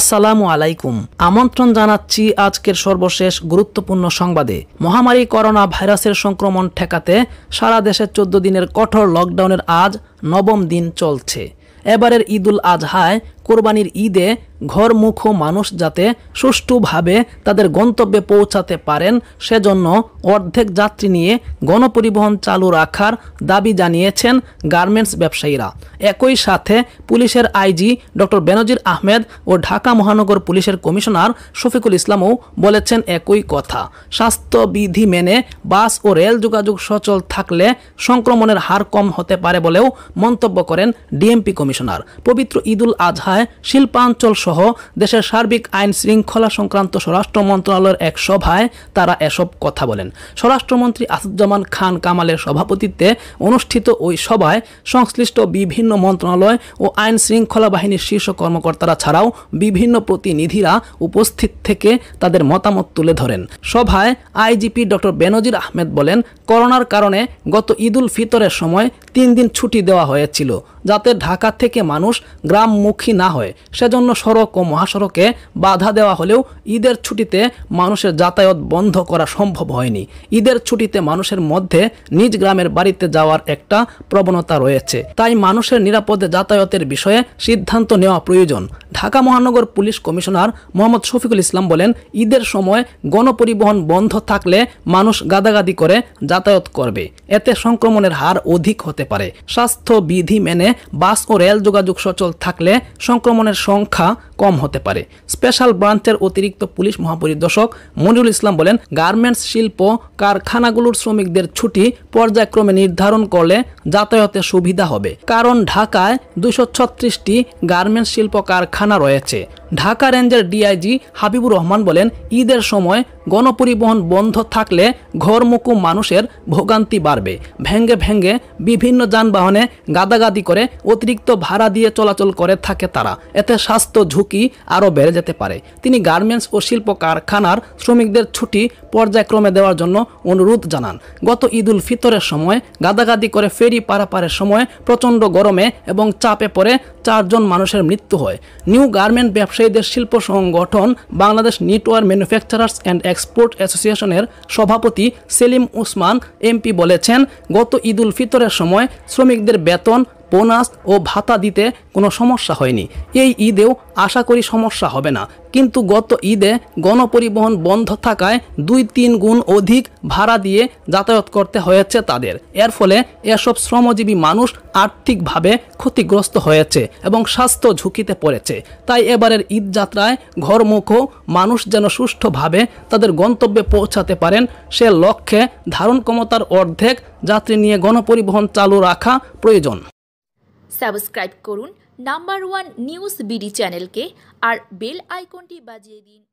আসসালামু আলাইকুম আমন্ত্রণ জানাচ্ছি আজকের সর্বশেষ গুরুত্বপূর্ণ সংবাদে মহামারী করোনা ভাইরাসের সংক্রমণ ঠেকাতে সারা দেশে চোদ্দ দিনের কঠোর লকডাউনের আজ নবম দিন চলছে এবারের ঈদুল আজহায় কোরবানির ঈদে ঘরমুখো মানুষ যাতে সুষ্ঠুভাবে তাদের গন্তব্যে পৌঁছাতে পারেন সেজন্য অর্ধেক যাত্রী নিয়ে গণপরিবহন চালু রাখার দাবি জানিয়েছেন গার্মেন্টস ব্যবসায়ীরা একই সাথে পুলিশের আইজি ডক্টর বেনজির আহমেদ ও ঢাকা মহানগর পুলিশের কমিশনার শফিকুল ইসলামও বলেছেন একই কথা স্বাস্থ্যবিধি মেনে বাস ও রেল যোগাযোগ সচল থাকলে সংক্রমণের হার কম হতে পারে বলেও মন্তব্য করেন ডিএমপি কমিশনার পবিত্র ঈদুল আজহায় শিল্পাঞ্চল সহ সহ দেশের সার্বিক আইন শৃঙ্খলা সংক্রান্ত স্বরাষ্ট্র মন্ত্রণালয়ের এক সভায় তারা এসব কথা বলেন স্বরাষ্ট্রমন্ত্রী আসুজ্জামান খান কামালের সভাপতিত্বে অনুষ্ঠিত ওই সভায় সংশ্লিষ্ট বিভিন্ন মন্ত্রণালয় ও আইন শৃঙ্খলা বাহিনীর শীর্ষ কর্মকর্তারা ছাড়াও বিভিন্ন প্রতিনিধিরা উপস্থিত থেকে তাদের মতামত তুলে ধরেন সভায় আইজিপি ডক্টর বেনজির আহমেদ বলেন করোনার কারণে গত ঈদুল ফিতরের সময় তিন দিন ছুটি দেওয়া হয়েছিল যাতে ঢাকা থেকে মানুষ গ্রামমুখী না হয় সেজন্য সড়ক সড়ক ও মহাসড়কে বাধা দেওয়া হলেও ঈদের ছুটিতে মানুষের যাতায়াত বন্ধ করা সম্ভব হয়নি ঈদের ছুটিতে মানুষের মধ্যে নিজ গ্রামের বাড়িতে যাওয়ার একটা প্রবণতা রয়েছে তাই মানুষের নিরাপদে যাতায়াতের বিষয়ে সিদ্ধান্ত নেওয়া প্রয়োজন ঢাকা মহানগর পুলিশ কমিশনার মোহাম্মদ শফিকুল ইসলাম বলেন ঈদের সময় গণপরিবহন বন্ধ থাকলে মানুষ গাদাগাদি করে যাতায়াত করবে এতে সংক্রমণের হার অধিক হতে পারে স্বাস্থ্য বিধি মেনে বাস ও রেল যোগাযোগ সচল থাকলে সংক্রমণের সংখ্যা কম হতে পারে স্পেশাল ব্রাঞ্চের অতিরিক্ত পুলিশ মহাপরিদর্শক মনিরুল ইসলাম বলেন গার্মেন্টস শিল্প কারখানাগুলোর শ্রমিকদের ছুটি পর্যায়ক্রমে নির্ধারণ করলে যাতায়াতে সুবিধা হবে কারণ ঢাকায় দুশো ছত্রিশটি গার্মেন্টস শিল্প কারখানা রয়েছে ঢাকা রেঞ্জের ডিআইজি হাবিবুর রহমান বলেন ঈদের সময় গণপরিবহন বন্ধ থাকলে ঘরমুখো মানুষের ভোগান্তি বাড়বে ভেঙ্গে ভেঙ্গে বিভিন্ন যানবাহনে গাদাগাদি করে অতিরিক্ত ভাড়া দিয়ে চলাচল করে থাকে তারা এতে স্বাস্থ্য ঝুঁকি আরও বেড়ে যেতে পারে তিনি গার্মেন্টস ও শিল্প কারখানার শ্রমিকদের ছুটি পর্যায়ক্রমে দেওয়ার জন্য অনুরোধ জানান গত ঈদুল ফিতরের সময় গাদাগাদি করে ফেরি পারাপারের সময় প্রচণ্ড গরমে এবং চাপে পড়ে চারজন মানুষের মৃত্যু হয় নিউ গার্মেন্ট ব্যবসায়ী ব্যবসায়ীদের শিল্প সংগঠন Bangladesh network manufacturers and export অ্যাসোসিয়েশনের সভাপতি সেলিম উসমান এমপি বলেছেন গত ঈদুল ফিতরের সময় শ্রমিকদের বেতন বোনাস ও ভাতা দিতে কোনো সমস্যা হয়নি এই ঈদেও আশা করি সমস্যা হবে না কিন্তু গত ঈদে গণপরিবহন বন্ধ থাকায় দুই তিন গুণ অধিক ভাড়া দিয়ে যাতায়াত করতে হয়েছে তাদের এর ফলে এসব শ্রমজীবী মানুষ আর্থিকভাবে ক্ষতিগ্রস্ত হয়েছে এবং স্বাস্থ্য ঝুঁকিতে পড়েছে তাই এবারের ঈদ যাত্রায় ঘরমুখ মানুষ যেন সুষ্ঠুভাবে তাদের গন্তব্যে পৌঁছাতে পারেন সে লক্ষ্যে ধারণ ক্ষমতার অর্ধেক যাত্রী নিয়ে গণপরিবহন চালু রাখা প্রয়োজন সাবস্ক্রাইব করুন নাম্বার ওয়ান নিউজ বিডি চ্যানেলকে আর বেল আইকনটি বাজিয়ে দিন